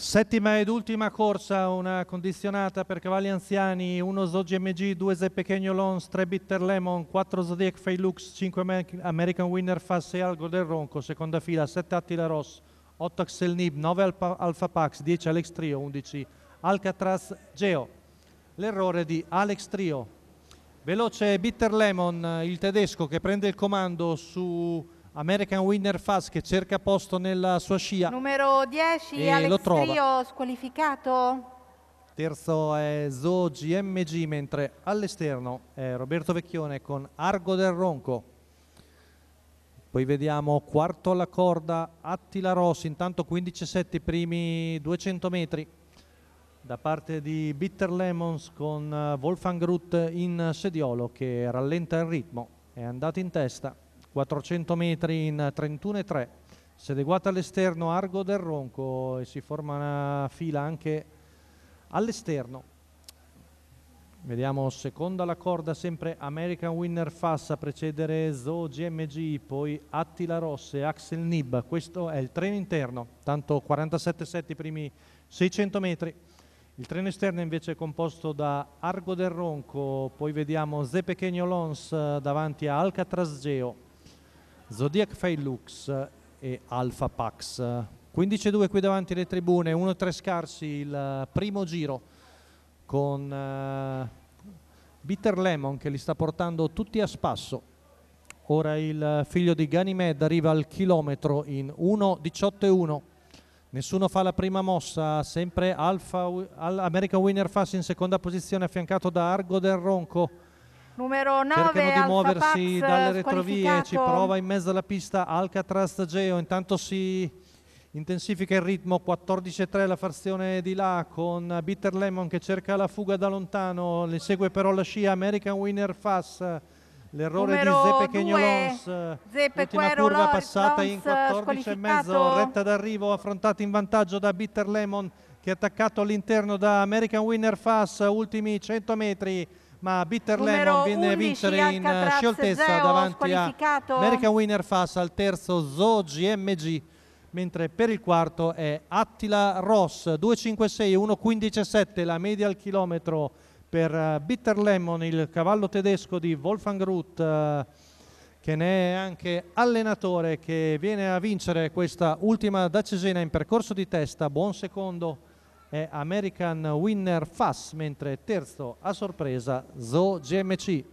Settima ed ultima corsa, una condizionata per cavalli anziani, 1 Zoggi MG, 2 Zeppe Cagnolons, 3 Bitter Lemon, 4 Zodiac Feilux, 5 American Winner Fa 6 Algo del Ronco, seconda fila, 7 Attila Ross, 8 Axel Nib, 9 Alpa, Alfa Pax, 10 Alex Trio, 11 Alcatraz Geo. L'errore di Alex Trio. Veloce Bitter Lemon, il tedesco che prende il comando su American Winner Fast che cerca posto nella sua scia. Numero 10 e Alex Trio squalificato. Terzo è Zo GMG, mentre all'esterno è Roberto Vecchione con Argo del Ronco. Poi vediamo quarto alla corda Attila Rossi, intanto 15-7 primi 200 metri da parte di Bitter Lemons con Wolfgang Ruth in sediolo che rallenta il ritmo, è andato in testa. 400 metri in 31,3, si adeguata all'esterno Argo del Ronco e si forma una fila anche all'esterno. Vediamo seconda la corda sempre American Winner Fassa, precedere Zoo GMG, poi Attila Rosse, Axel Nib, questo è il treno interno, tanto 47,7 i primi 600 metri. Il treno esterno invece è composto da Argo del Ronco, poi vediamo Zepe Lons eh, davanti a Alcatraz Geo, Zodiac Failux e Alpha Pax. 15-2 qui davanti alle tribune, 1-3 scarsi il eh, primo giro con uh, Bitter Lemon che li sta portando tutti a spasso. Ora il figlio di Ganymede arriva al chilometro in 1-18-1. Nessuno fa la prima mossa, sempre Alpha, American Winner Fass in seconda posizione affiancato da Argo del Ronco numero 9 cercano di muoversi dalle retrovie ci prova in mezzo alla pista Alcatraz Geo intanto si intensifica il ritmo 14-3 la frazione di là con Bitter Lemon che cerca la fuga da lontano le segue però la scia American Winner Fass L'errore di Zeppe Chegnolons, Zeppe l'ultima curva passata Lons, in 14 e mezzo, retta d'arrivo affrontata in vantaggio da Bitter Lemon che è attaccato all'interno da American Winner Fass, ultimi 100 metri, ma Bitter Numero Lemon viene a vincere in eh, scioltezza davanti a American Winner Fass al terzo Zogi MG mentre per il quarto è Attila Ross 256 1157 la media al chilometro per eh, Bitter Lemon il cavallo tedesco di Wolfgang Ruth eh, che ne è anche allenatore che viene a vincere questa ultima da Cesena in percorso di testa buon secondo è American Winner Fass, mentre terzo a sorpresa Zoo GMC.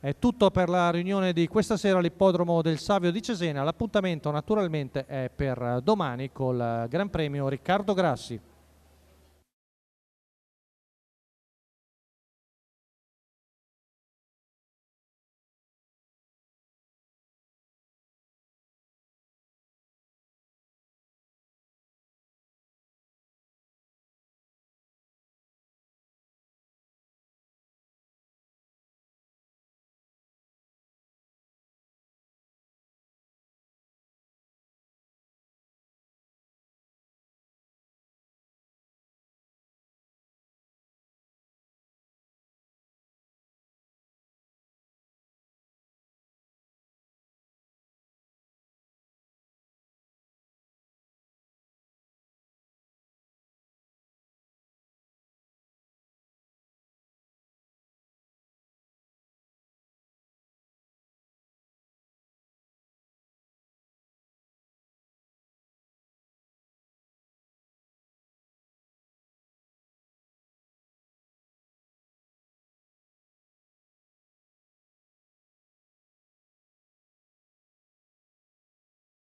È tutto per la riunione di questa sera all'ippodromo del Savio di Cesena. L'appuntamento naturalmente è per domani col Gran Premio Riccardo Grassi.